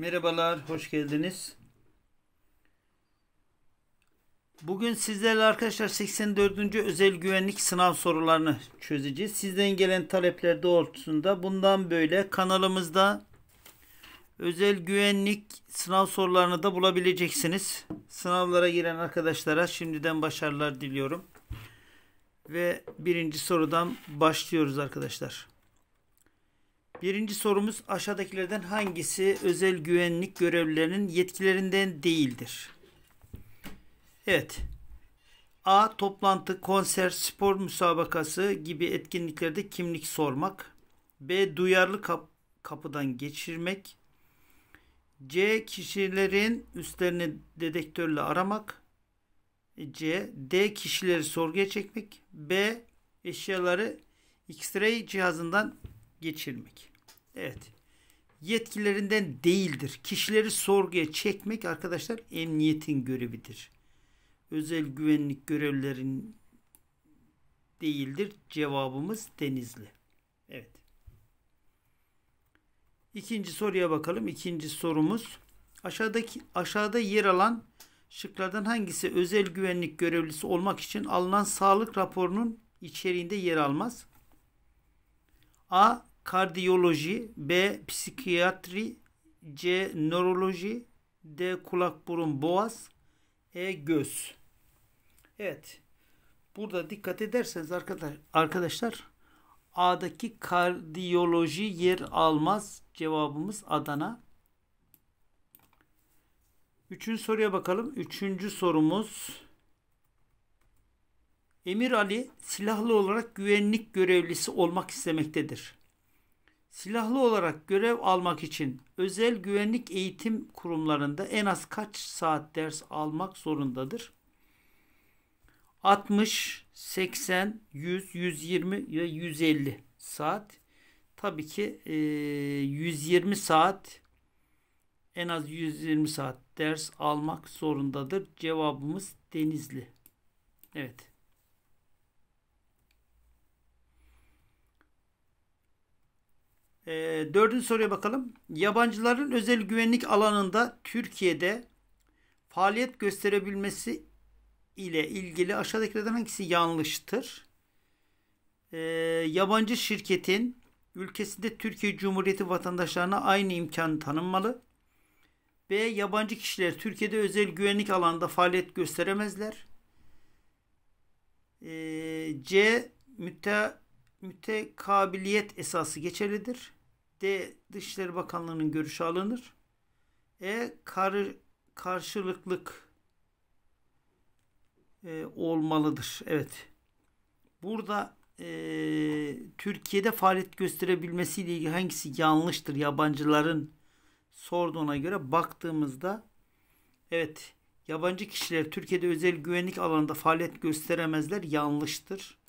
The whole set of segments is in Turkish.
Merhabalar, hoş geldiniz. Bugün sizlerle arkadaşlar 84. özel güvenlik sınav sorularını çözeceğiz. Sizden gelen talepler doğrultusunda bundan böyle kanalımızda özel güvenlik sınav sorularını da bulabileceksiniz. Sınavlara giren arkadaşlara şimdiden başarılar diliyorum. Ve birinci sorudan başlıyoruz arkadaşlar. Birinci sorumuz aşağıdakilerden hangisi özel güvenlik görevlilerinin yetkilerinden değildir? Evet. A. Toplantı, konser, spor müsabakası gibi etkinliklerde kimlik sormak. B. Duyarlı kap kapıdan geçirmek. C. Kişilerin üstlerini dedektörle aramak. E, C. D. Kişileri sorguya çekmek. B. Eşyaları X-ray cihazından geçirmek. Evet. Yetkilerinden değildir. Kişileri sorguya çekmek arkadaşlar emniyetin görevidir. Özel güvenlik görevlerin değildir. Cevabımız Denizli. Evet. İkinci soruya bakalım. İkinci sorumuz aşağıdaki aşağıda yer alan şıklardan hangisi özel güvenlik görevlisi olmak için alınan sağlık raporunun içeriğinde yer almaz? A kardiyoloji, B psikiyatri, C nöroloji, D kulak burun boğaz, E göz. Evet. Burada dikkat ederseniz arkadaş, arkadaşlar A'daki kardiyoloji yer almaz. Cevabımız Adana. Üçüncü soruya bakalım. Üçüncü sorumuz. Emir Ali silahlı olarak güvenlik görevlisi olmak istemektedir silahlı olarak görev almak için özel güvenlik eğitim kurumlarında en az kaç saat ders almak zorundadır? 60, 80, 100, 120 ve 150 saat. Tabii ki e, 120 saat en az 120 saat ders almak zorundadır. Cevabımız Denizli. Evet. E, dördüncü soruya bakalım. Yabancıların özel güvenlik alanında Türkiye'de faaliyet gösterebilmesi ile ilgili aşağıdakilerden hangisi yanlıştır? E, yabancı şirketin ülkesinde Türkiye Cumhuriyeti vatandaşlarına aynı imkan tanınmalı. B. Yabancı kişiler Türkiye'de özel güvenlik alanında faaliyet gösteremezler. E, C. Mütte mütekabiliyet esası geçerlidir. D. Dışişleri Bakanlığı'nın görüşü alınır. E. Kar, karşılıklık e, olmalıdır. Evet. Burada e, Türkiye'de faaliyet gösterebilmesiyle ilgili hangisi yanlıştır? Yabancıların sorduğuna göre baktığımızda evet yabancı kişiler Türkiye'de özel güvenlik alanında faaliyet gösteremezler yanlıştır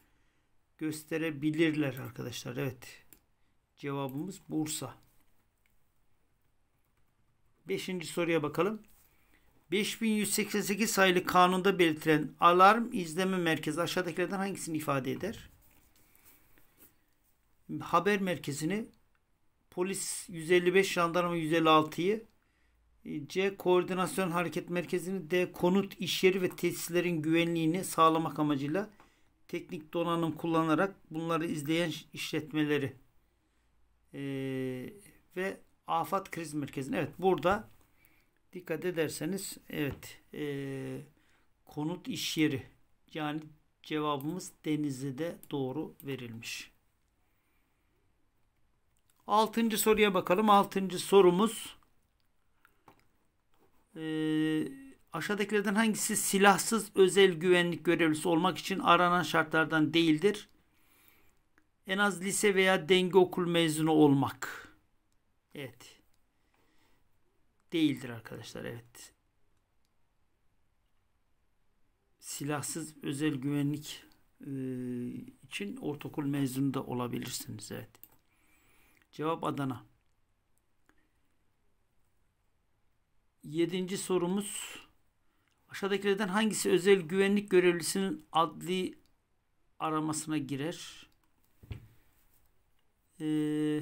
gösterebilirler arkadaşlar. Evet. Cevabımız Bursa. Beşinci soruya bakalım. 5188 sayılı kanunda belirtilen alarm izleme merkezi aşağıdakilerden hangisini ifade eder? Haber merkezini polis 155 jandarma 156'yı C. Koordinasyon Hareket Merkezi'ni D. Konut, iş yeri ve tesislerin güvenliğini sağlamak amacıyla teknik donanım kullanarak bunları izleyen işletmeleri e, ve Afat kriz merkezini. Evet burada dikkat ederseniz evet e, konut iş yeri yani cevabımız Denizli'de doğru verilmiş. Altıncı soruya bakalım. Altıncı sorumuz eee Aşağıdakilerden hangisi silahsız özel güvenlik görevlisi olmak için aranan şartlardan değildir? En az lise veya denge okul mezunu olmak. Evet. Değildir arkadaşlar evet. Silahsız özel güvenlik için ortaokul mezunu da olabilirsiniz evet. Cevap Adana. Yedinci sorumuz Aşağıdakilerden hangisi özel güvenlik görevlisinin adli aramasına girer? Ee,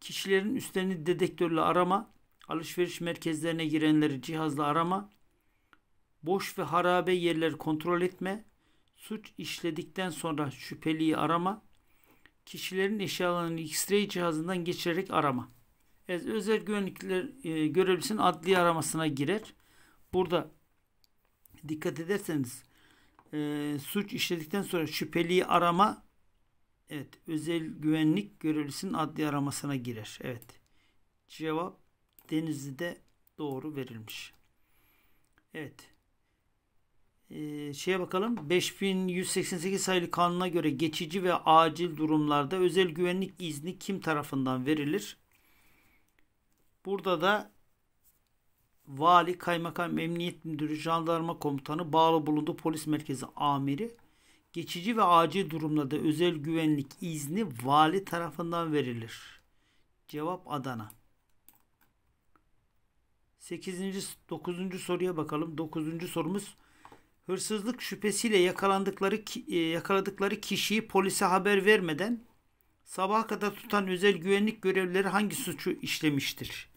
kişilerin üstlerini dedektörle arama, alışveriş merkezlerine girenleri cihazla arama, boş ve harabe yerleri kontrol etme, suç işledikten sonra şüpheliyi arama, kişilerin eşyalarını X-ray cihazından geçirerek arama. Evet, özel güvenlikler e, görevlisinin adli aramasına girer. Burada dikkat ederseniz e, suç işledikten sonra şüpheliyi arama evet özel güvenlik görevlisinin adli aramasına girer. Evet. Cevap Denizli'de doğru verilmiş. Evet. Ee, şeye bakalım 5188 sayılı kanuna göre geçici ve acil durumlarda özel güvenlik izni kim tarafından verilir? Burada da vali, kaymakam, emniyet müdürü, jandarma komutanı, bağlı bulunduğu polis merkezi amiri geçici ve acil durumlarda özel güvenlik izni vali tarafından verilir. Cevap Adana. 8. 9. soruya bakalım. 9. sorumuz hırsızlık şüphesiyle yakalandıkları e, yakaladıkları kişiyi polise haber vermeden sabaha kadar tutan özel güvenlik görevlileri hangi suçu işlemiştir?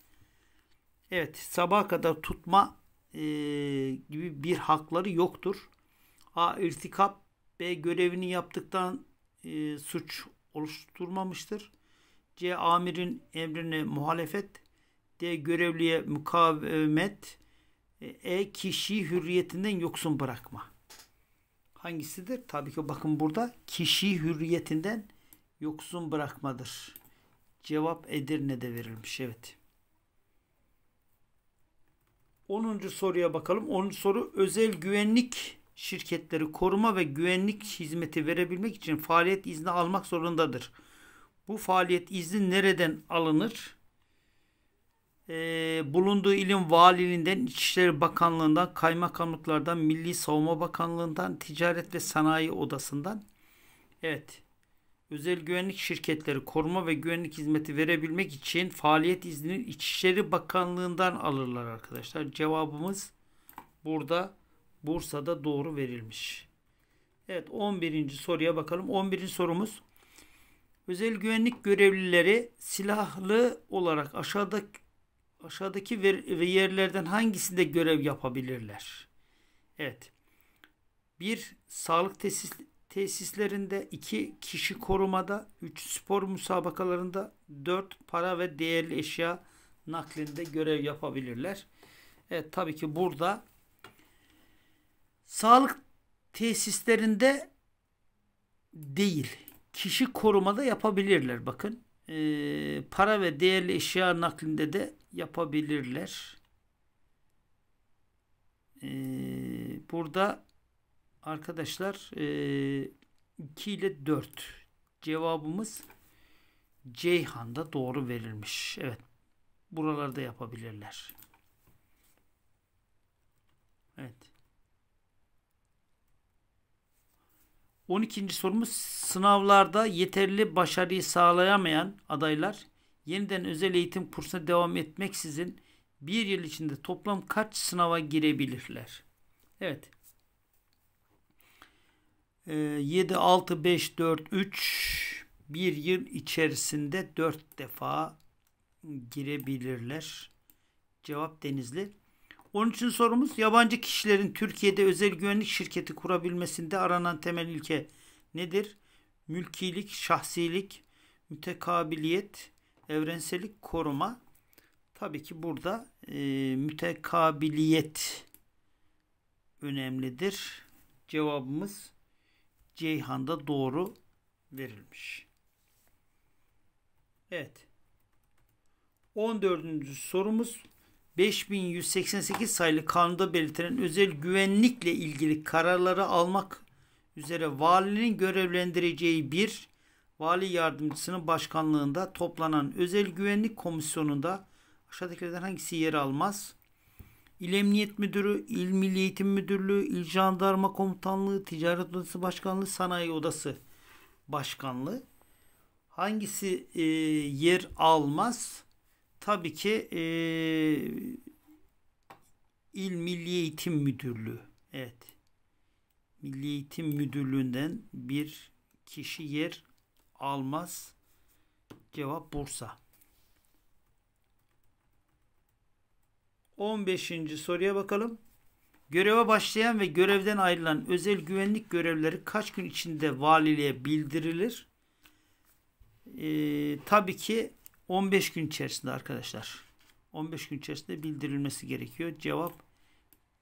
Evet sabaha kadar tutma e, gibi bir hakları yoktur. A. irtikap B. Görevini yaptıktan e, suç oluşturmamıştır. C. Amirin emrine muhalefet. D. Görevliye mukavemet. E. e kişi hürriyetinden yoksun bırakma. Hangisidir? Tabii ki bakın burada kişi hürriyetinden yoksun bırakmadır. Cevap Edirne'de verilmiş. Evet. 10. soruya bakalım. 10. soru özel güvenlik şirketleri koruma ve güvenlik hizmeti verebilmek için faaliyet izni almak zorundadır. Bu faaliyet izni nereden alınır? Ee, bulunduğu ilin valiliğinden, İçişleri Bakanlığı'ndan, kaymakamlıklardan, Milli Savunma Bakanlığı'ndan, Ticaret ve Sanayi Odası'ndan. Evet özel güvenlik şirketleri koruma ve güvenlik hizmeti verebilmek için faaliyet izni İçişleri Bakanlığı'ndan alırlar arkadaşlar. Cevabımız burada Bursa'da doğru verilmiş. Evet 11. soruya bakalım. 11. sorumuz özel güvenlik görevlileri silahlı olarak aşağıdaki aşağıdaki ve yerlerden hangisinde görev yapabilirler? Evet. Bir sağlık tesis, tesislerinde 2 kişi korumada, 3 spor müsabakalarında, 4 para ve değerli eşya naklinde görev yapabilirler. Evet tabii ki burada sağlık tesislerinde değil, kişi korumada yapabilirler bakın. Ee, para ve değerli eşya naklinde de yapabilirler. Ee, burada Arkadaşlar e, 2 ile 4 cevabımız Ceyhan'da doğru verilmiş. Evet. Buralarda yapabilirler. Evet. 12. sorumuz sınavlarda yeterli başarıyı sağlayamayan adaylar yeniden özel eğitim kursuna devam etmeksizin bir yıl içinde toplam kaç sınava girebilirler? Evet. 7, 6, 5, 4, 3 bir yıl içerisinde 4 defa girebilirler. Cevap Denizli. Onun için sorumuz yabancı kişilerin Türkiye'de özel güvenlik şirketi kurabilmesinde aranan temel ilke nedir? Mülkilik, şahsilik, mütekabiliyet, evrensellik, koruma. Tabii ki burada e, mütekabiliyet önemlidir. Cevabımız Ceyhan'da doğru verilmiş. Evet. 14. sorumuz 5188 sayılı kanunda belirtilen özel güvenlikle ilgili kararları almak üzere valinin görevlendireceği bir vali yardımcısının başkanlığında toplanan özel güvenlik komisyonunda aşağıdakilerden hangisi yer almaz? İl Emniyet Müdürü, İl Milli Eğitim Müdürlüğü, İl Jandarma Komutanlığı, Ticaret Odası Başkanlığı, Sanayi Odası Başkanlığı. Hangisi e, yer almaz? Tabii ki e, İl Milli Eğitim Müdürlüğü. Evet. Milli Eğitim Müdürlüğü'nden bir kişi yer almaz. Cevap Bursa. 15. soruya bakalım. Göreve başlayan ve görevden ayrılan özel güvenlik görevleri kaç gün içinde valiliğe bildirilir? Ee, tabii ki 15 gün içerisinde arkadaşlar. 15 gün içerisinde bildirilmesi gerekiyor. Cevap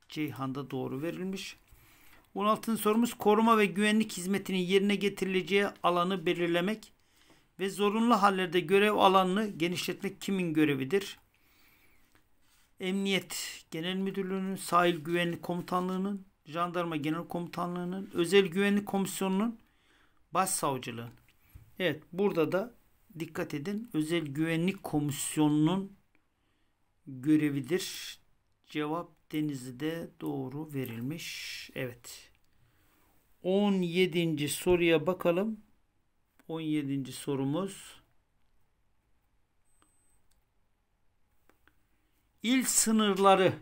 Ceyhan'da doğru verilmiş. 16. sorumuz koruma ve güvenlik hizmetinin yerine getirileceği alanı belirlemek ve zorunlu hallerde görev alanını genişletmek kimin görevidir? Emniyet Genel Müdürlüğü'nün, Sahil Güvenlik Komutanlığı'nın, Jandarma Genel Komutanlığı'nın, Özel Güvenlik Komisyonu'nun, Başsavcılığın. Evet burada da dikkat edin Özel Güvenlik Komisyonu'nun görevidir. Cevap Denizli'de doğru verilmiş. Evet. 17. soruya bakalım. 17. sorumuz il sınırları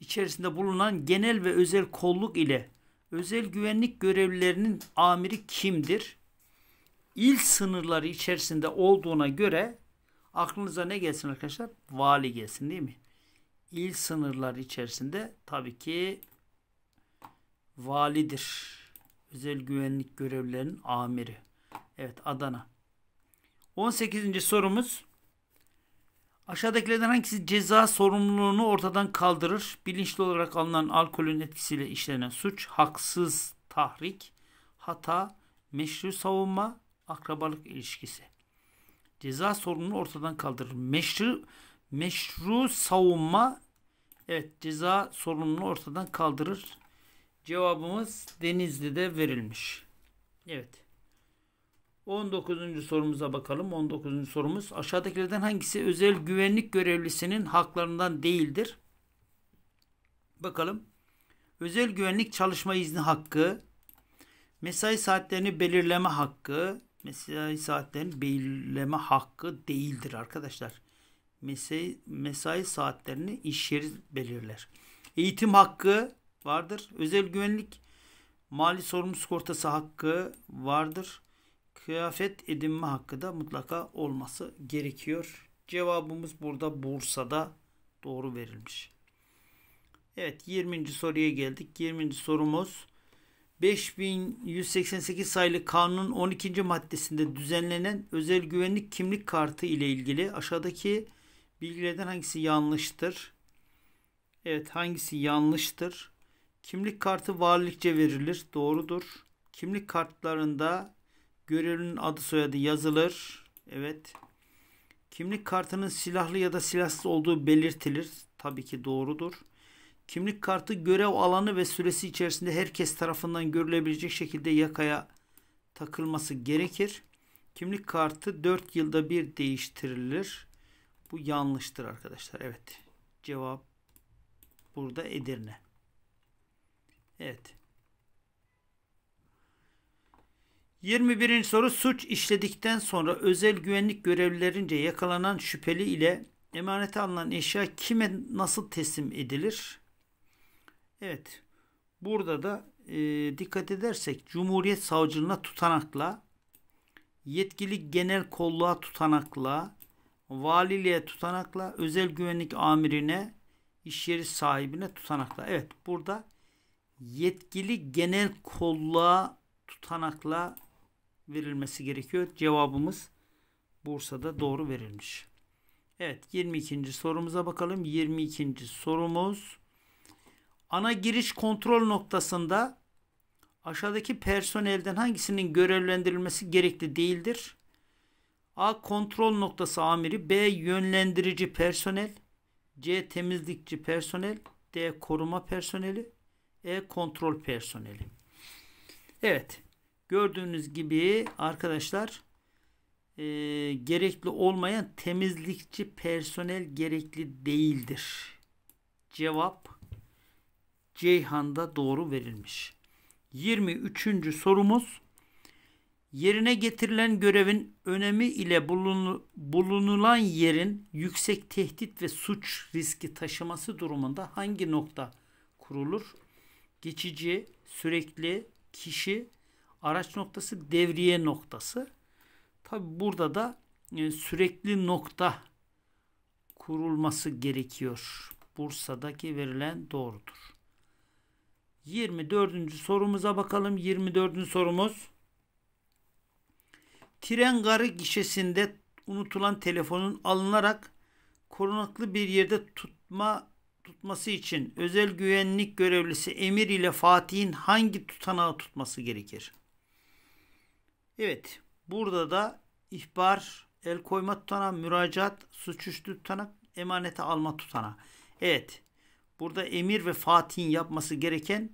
içerisinde bulunan genel ve özel kolluk ile özel güvenlik görevlilerinin amiri kimdir? İl sınırları içerisinde olduğuna göre aklınıza ne gelsin arkadaşlar? Vali gelsin değil mi? İl sınırları içerisinde tabii ki validir. Özel güvenlik görevlilerinin amiri. Evet Adana. 18. sorumuz Aşağıdakilerden hangisi ceza sorumluluğunu ortadan kaldırır? Bilinçli olarak alınan alkolün etkisiyle işlenen suç, haksız tahrik, hata, meşru savunma, akrabalık ilişkisi. Ceza sorumluluğunu ortadan kaldırır. Meşru, meşru savunma, evet ceza sorumluluğunu ortadan kaldırır. Cevabımız Denizli'de verilmiş. Evet. 19. sorumuza bakalım. 19. sorumuz aşağıdakilerden hangisi özel güvenlik görevlisinin haklarından değildir? Bakalım. Özel güvenlik çalışma izni hakkı, mesai saatlerini belirleme hakkı, mesai saatlerini belirleme hakkı değildir arkadaşlar. Mesai, mesai saatlerini iş yeri belirler. Eğitim hakkı vardır. Özel güvenlik mali sorumlu sigortası hakkı vardır kıyafet edinme hakkı da mutlaka olması gerekiyor. Cevabımız burada Bursa'da doğru verilmiş. Evet 20. soruya geldik. 20. sorumuz 5188 sayılı kanunun 12. maddesinde düzenlenen özel güvenlik kimlik kartı ile ilgili aşağıdaki bilgilerden hangisi yanlıştır? Evet hangisi yanlıştır? Kimlik kartı varlıkça verilir. Doğrudur. Kimlik kartlarında Görevlinin adı soyadı yazılır. Evet. Kimlik kartının silahlı ya da silahsız olduğu belirtilir. Tabii ki doğrudur. Kimlik kartı görev alanı ve süresi içerisinde herkes tarafından görülebilecek şekilde yakaya takılması gerekir. Kimlik kartı 4 yılda bir değiştirilir. Bu yanlıştır arkadaşlar. Evet. Cevap burada Edirne. Evet. 21. soru suç işledikten sonra özel güvenlik görevlilerince yakalanan şüpheli ile emanete alınan eşya kime nasıl teslim edilir? Evet. Burada da e, dikkat edersek Cumhuriyet Savcılığına tutanakla yetkili genel kolluğa tutanakla valiliğe tutanakla özel güvenlik amirine iş yeri sahibine tutanakla. Evet burada yetkili genel kolluğa tutanakla verilmesi gerekiyor. Cevabımız Bursa'da doğru verilmiş. Evet 22. sorumuza bakalım. 22. sorumuz ana giriş kontrol noktasında aşağıdaki personelden hangisinin görevlendirilmesi gerekli değildir? A. Kontrol noktası amiri B. Yönlendirici personel C. Temizlikçi personel D. Koruma personeli E. Kontrol personeli Evet. Gördüğünüz gibi arkadaşlar e, gerekli olmayan temizlikçi personel gerekli değildir. Cevap Ceyhan'da doğru verilmiş. 23. sorumuz yerine getirilen görevin önemi ile bulunulan yerin yüksek tehdit ve suç riski taşıması durumunda hangi nokta kurulur? Geçici, sürekli, kişi, araç noktası devriye noktası. Tabi burada da e, sürekli nokta kurulması gerekiyor. Bursa'daki verilen doğrudur. 24. sorumuza bakalım. 24. sorumuz. Tren garı gişesinde unutulan telefonun alınarak korunaklı bir yerde tutma tutması için özel güvenlik görevlisi emir ile Fatih'in hangi tutanağı tutması gerekir? Evet burada da ihbar, el koyma tutana, müracaat, suçüstü tutana, emanete alma tutana. Evet burada emir ve Fatih'in yapması gereken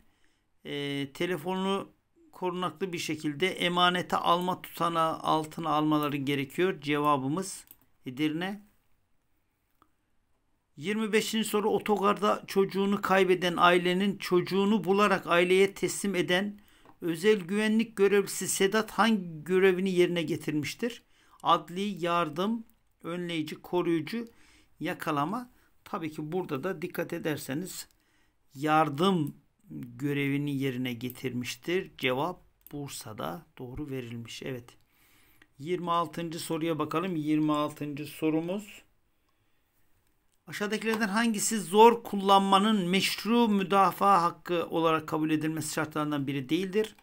e, telefonunu korunaklı bir şekilde emanete alma tutana altına almaları gerekiyor. Cevabımız Edirne. 25. soru otogarda çocuğunu kaybeden ailenin çocuğunu bularak aileye teslim eden Özel güvenlik görevlisi Sedat hangi görevini yerine getirmiştir? Adli yardım, önleyici, koruyucu, yakalama. Tabii ki burada da dikkat ederseniz yardım görevini yerine getirmiştir. Cevap Bursa'da doğru verilmiş. Evet. 26. soruya bakalım. 26. sorumuz Aşağıdakilerden hangisi zor kullanmanın meşru müdafaa hakkı olarak kabul edilmesi şartlarından biri değildir?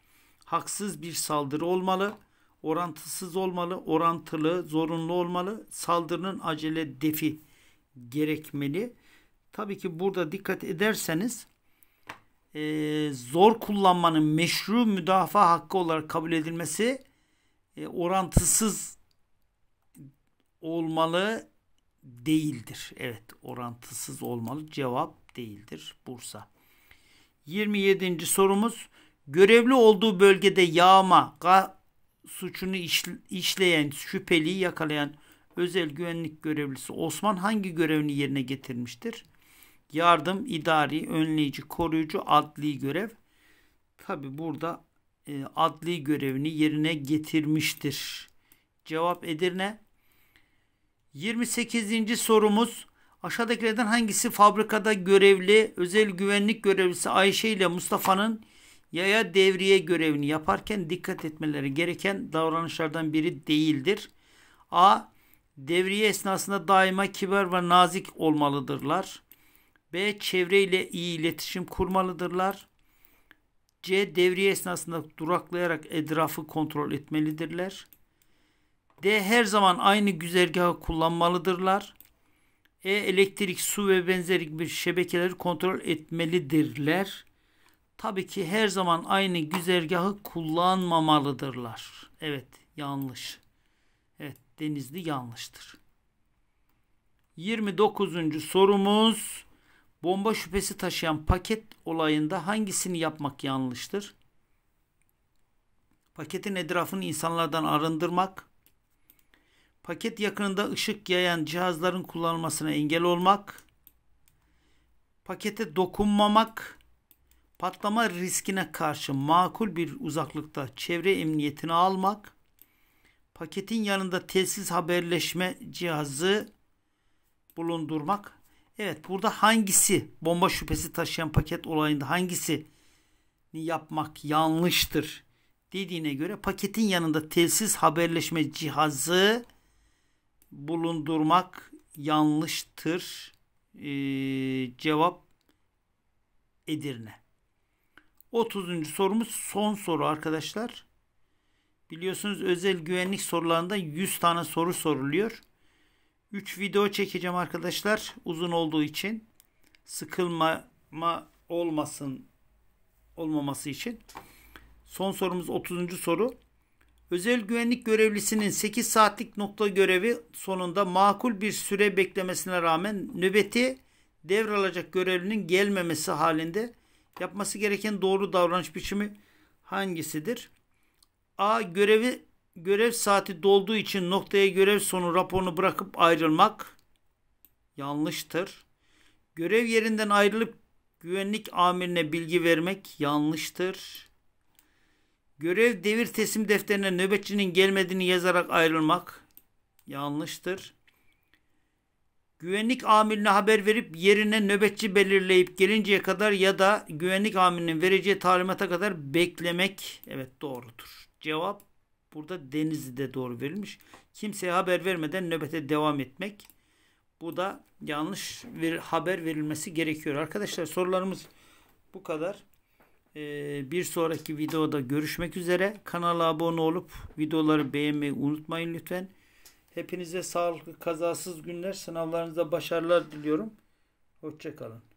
Haksız bir saldırı olmalı, orantısız olmalı, orantılı, zorunlu olmalı, saldırının acele defi gerekmeli. Tabii ki burada dikkat ederseniz e, zor kullanmanın meşru müdafaa hakkı olarak kabul edilmesi e, orantısız olmalı değildir. Evet orantısız olmalı. Cevap değildir. Bursa. 27. sorumuz görevli olduğu bölgede yağma suçunu işleyen şüpheliyi yakalayan özel güvenlik görevlisi Osman hangi görevini yerine getirmiştir? Yardım, idari, önleyici, koruyucu, adli görev. Tabi burada e, adli görevini yerine getirmiştir. Cevap Edirne 28. sorumuz aşağıdakilerden hangisi fabrikada görevli özel güvenlik görevlisi Ayşe ile Mustafa'nın yaya devriye görevini yaparken dikkat etmeleri gereken davranışlardan biri değildir. A. Devriye esnasında daima kibar ve nazik olmalıdırlar. B. Çevreyle iyi iletişim kurmalıdırlar. C. Devriye esnasında duraklayarak etrafı kontrol etmelidirler. D. Her zaman aynı güzergahı kullanmalıdırlar. E. Elektrik, su ve benzeri bir şebekeleri kontrol etmelidirler. Tabii ki her zaman aynı güzergahı kullanmamalıdırlar. Evet yanlış. Evet denizli yanlıştır. 29. sorumuz bomba şüphesi taşıyan paket olayında hangisini yapmak yanlıştır? Paketin etrafını insanlardan arındırmak, Paket yakınında ışık yayan cihazların kullanılmasına engel olmak. Pakete dokunmamak. Patlama riskine karşı makul bir uzaklıkta çevre emniyetini almak. Paketin yanında telsiz haberleşme cihazı bulundurmak. Evet burada hangisi bomba şüphesi taşıyan paket olayında hangisi yapmak yanlıştır dediğine göre paketin yanında telsiz haberleşme cihazı bulundurmak yanlıştır. Ee, cevap Edirne. 30. sorumuz son soru arkadaşlar. Biliyorsunuz özel güvenlik sorularında 100 tane soru soruluyor. 3 video çekeceğim arkadaşlar uzun olduğu için. Sıkılma olmasın olmaması için. Son sorumuz 30. soru. Özel güvenlik görevlisinin 8 saatlik nokta görevi sonunda makul bir süre beklemesine rağmen nöbeti devralacak görevlinin gelmemesi halinde yapması gereken doğru davranış biçimi hangisidir? A. Görevi görev saati dolduğu için noktaya görev sonu raporunu bırakıp ayrılmak yanlıştır. Görev yerinden ayrılıp güvenlik amirine bilgi vermek yanlıştır. Görev devir teslim defterine nöbetçinin gelmediğini yazarak ayrılmak yanlıştır. Güvenlik amirine haber verip yerine nöbetçi belirleyip gelinceye kadar ya da güvenlik amirinin vereceği talimata kadar beklemek evet doğrudur. Cevap burada Denizli'de doğru verilmiş. Kimseye haber vermeden nöbete devam etmek. Bu da yanlış bir haber verilmesi gerekiyor. Arkadaşlar sorularımız bu kadar. Ee, bir sonraki videoda görüşmek üzere. Kanala abone olup videoları beğenmeyi unutmayın lütfen. Hepinize sağlıklı, kazasız günler, sınavlarınızda başarılar diliyorum. Hoşçakalın.